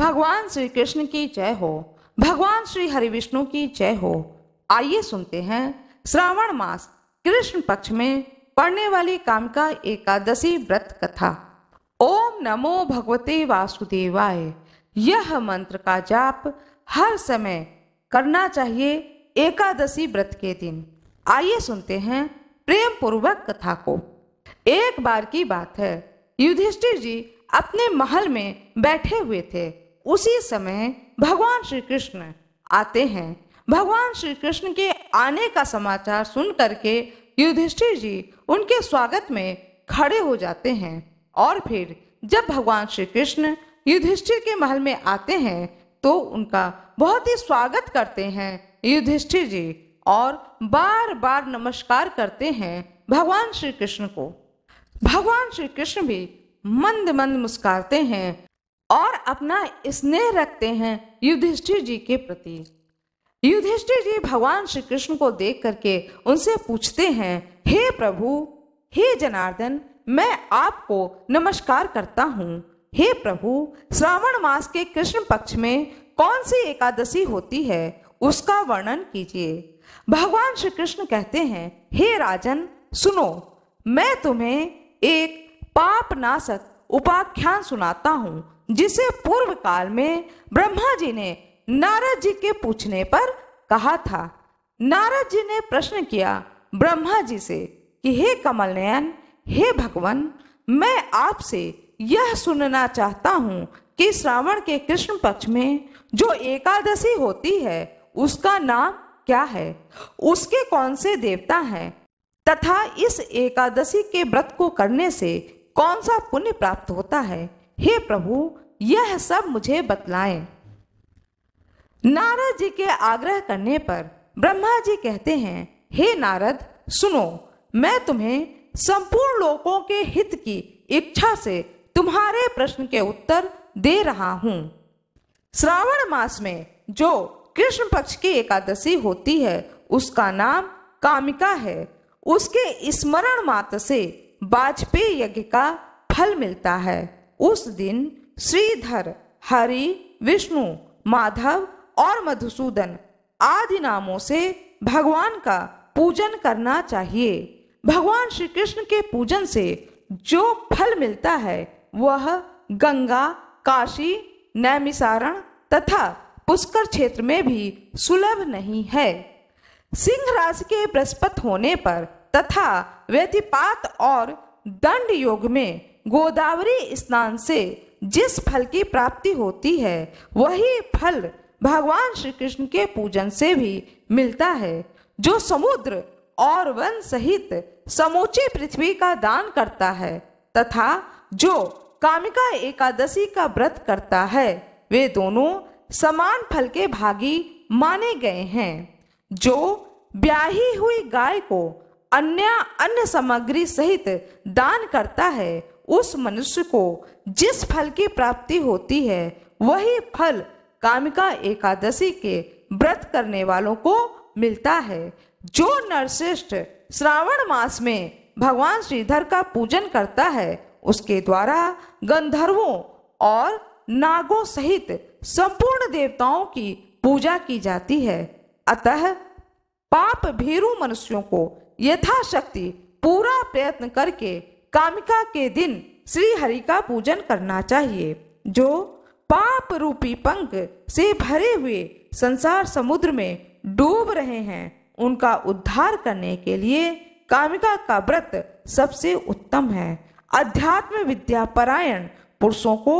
भगवान श्री कृष्ण की जय हो भगवान श्री हरि विष्णु की जय हो आइए सुनते हैं श्रावण मास कृष्ण पक्ष में पढ़ने वाली का एकादशी व्रत कथा ओम नमो भगवते वासुदेवाय यह मंत्र का जाप हर समय करना चाहिए एकादशी व्रत के दिन आइए सुनते हैं प्रेम पूर्वक कथा को एक बार की बात है युधिष्ठिर जी अपने महल में बैठे हुए थे उसी समय भगवान श्री कृष्ण आते हैं भगवान श्री कृष्ण के आने का समाचार सुन करके युधिष्ठिर जी उनके स्वागत में खड़े हो जाते हैं और फिर जब भगवान श्री कृष्ण युधिष्ठिर के महल में आते हैं तो उनका बहुत ही स्वागत करते हैं युधिष्ठिर जी और बार बार नमस्कार करते हैं भगवान श्री कृष्ण को भगवान श्री कृष्ण भी मंद मंद मुस्कारते हैं और अपना स्नेह रखते हैं युधिष्ठिर जी के प्रति युधिष्ठिर जी भगवान श्री कृष्ण को देख करके उनसे पूछते हैं हे प्रभु हे जनार्दन मैं आपको नमस्कार करता हूँ हे प्रभु श्रावण मास के कृष्ण पक्ष में कौन सी एकादशी होती है उसका वर्णन कीजिए भगवान श्री कृष्ण कहते हैं हे राजन सुनो मैं तुम्हें एक पाप नाशक उपाख्यान सुनाता हूँ जिसे पूर्व काल में ब्रह्मा जी ने नारद जी के पूछने पर कहा था नारद जी ने प्रश्न किया ब्रह्मा जी से कि हे कमल नयन हे भगवान मैं आपसे यह सुनना चाहता हूँ कि श्रावण के कृष्ण पक्ष में जो एकादशी होती है उसका नाम क्या है उसके कौन से देवता हैं तथा इस एकादशी के व्रत को करने से कौन सा पुण्य प्राप्त होता है हे प्रभु यह सब मुझे बतलाएं नारद जी के आग्रह करने पर ब्रह्मा जी कहते हैं हे नारद सुनो मैं तुम्हें संपूर्ण लोगों के हित की इच्छा से तुम्हारे प्रश्न के उत्तर दे रहा हूँ श्रावण मास में जो कृष्ण पक्ष की एकादशी होती है उसका नाम कामिका है उसके स्मरण मात्र से वाजपेयी यज्ञ का फल मिलता है उस दिन श्रीधर हरि विष्णु माधव और मधुसूदन आदि नामों से भगवान का पूजन करना चाहिए भगवान श्री कृष्ण के पूजन से जो फल मिलता है वह गंगा काशी नैमिसारण तथा पुष्कर क्षेत्र में भी सुलभ नहीं है सिंह राशि के बृहस्पत होने पर तथा व्यतिपात और दंड योग में गोदावरी स्नान से जिस फल की प्राप्ति होती है वही फल भगवान श्री कृष्ण के पूजन से भी मिलता है जो समुद्र और वन सहित समूची पृथ्वी का दान करता है तथा जो कामिका एकादशी का व्रत करता है वे दोनों समान फल के भागी माने गए हैं जो ब्याही हुई गाय को अन्य अन्य सामग्री सहित दान करता है उस मनुष्य को जिस फल की प्राप्ति होती है वही फल कामिका एकादशी के व्रत करने वालों को मिलता है जो नरश्रेष्ठ श्रावण मास में भगवान श्रीधर का पूजन करता है उसके द्वारा गंधर्वों और नागों सहित संपूर्ण देवताओं की पूजा की जाती है अतः पाप भीरु मनुष्यों को यथाशक्ति पूरा प्रयत्न करके कामिका के दिन श्री हरि का पूजन करना चाहिए जो पाप रूपी पंख से भरे हुए संसार समुद्र में डूब रहे हैं उनका उद्धार करने के लिए कामिका का व्रत सबसे उत्तम है अध्यात्म विद्या परायण पुरुषों को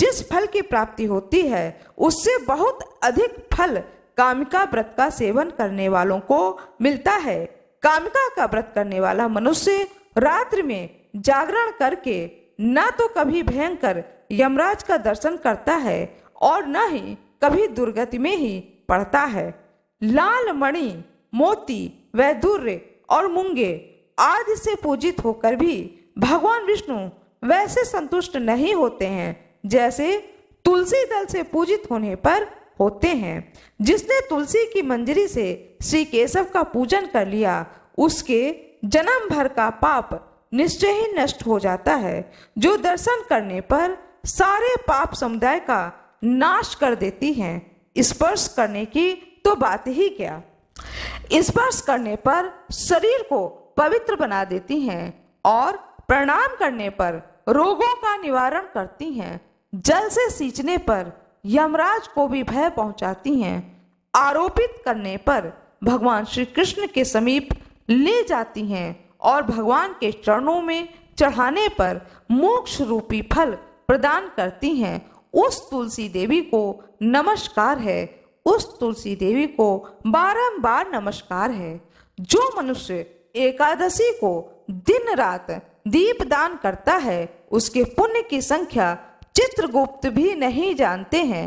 जिस फल की प्राप्ति होती है उससे बहुत अधिक फल कामिका व्रत का सेवन करने वालों को मिलता है कामिका का व्रत करने वाला मनुष्य रात्रि में जागरण करके न तो कभी भयंकर यमराज का दर्शन करता है और न ही कभी दुर्गति में ही पड़ता है लाल मणि मोती वैदुर्य और मुंगे आदि से पूजित होकर भी भगवान विष्णु वैसे संतुष्ट नहीं होते हैं जैसे तुलसी दल से पूजित होने पर होते हैं जिसने तुलसी की मंजरी से श्री केशव का पूजन कर लिया उसके जन्म भर का पाप निश्चय ही नष्ट हो जाता है जो दर्शन करने पर सारे पाप समुदाय का नाश कर देती हैं स्पर्श करने की तो बात ही क्या स्पर्श करने पर शरीर को पवित्र बना देती हैं और प्रणाम करने पर रोगों का निवारण करती हैं जल से सींचने पर यमराज को भी भय पहुंचाती हैं आरोपित करने पर भगवान श्री कृष्ण के समीप ले जाती हैं और भगवान के चरणों में चढ़ाने पर मोक्ष रूपी फल प्रदान करती हैं उस तुलसी देवी को नमस्कार है उस तुलसी देवी को बारंबार नमस्कार है जो मनुष्य एकादशी को दिन रात दीप दान करता है उसके पुण्य की संख्या चित्रगुप्त भी नहीं जानते हैं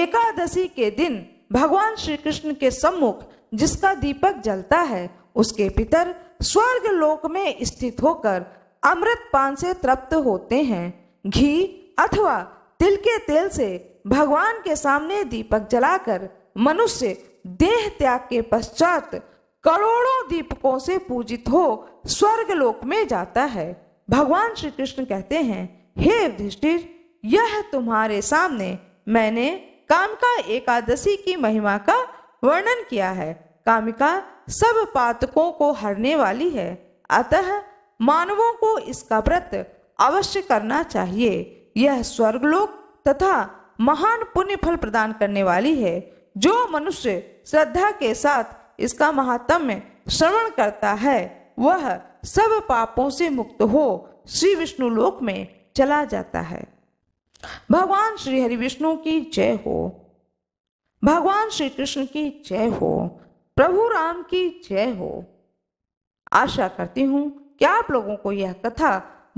एकादशी के दिन भगवान श्री कृष्ण के सम्मुख जिसका दीपक जलता है उसके पितर स्वर्ग लोक में स्थित होकर अमृत पान से तृप्त होते हैं घी अथवा तिल के तेल से भगवान के सामने दीपक जलाकर मनुष्य देह त्याग के पश्चात करोड़ों दीपकों से पूजित हो स्वर्ग लोक में जाता है भगवान श्री कृष्ण कहते हैं हे युधिष्ठिर यह तुम्हारे सामने मैंने कामिका एकादशी की महिमा का वर्णन किया है कामिका सब पातकों को हरने वाली है अतः मानवों को इसका व्रत अवश्य करना चाहिए यह स्वर्गलोक तथा महान पुण्य फल प्रदान करने वाली है जो मनुष्य श्रद्धा के साथ इसका महात्म्य श्रवण करता है वह सब पापों से मुक्त हो श्री विष्णु लोक में चला जाता है भगवान श्री हरि विष्णु की जय हो भगवान श्री कृष्ण की जय हो प्रभु राम की जय हो आशा करती हूँ कि आप लोगों को यह कथा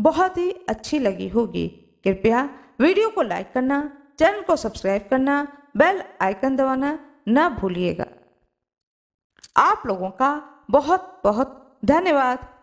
बहुत ही अच्छी लगी होगी कृपया वीडियो को लाइक करना चैनल को सब्सक्राइब करना बेल आइकन दबाना न भूलिएगा आप लोगों का बहुत बहुत धन्यवाद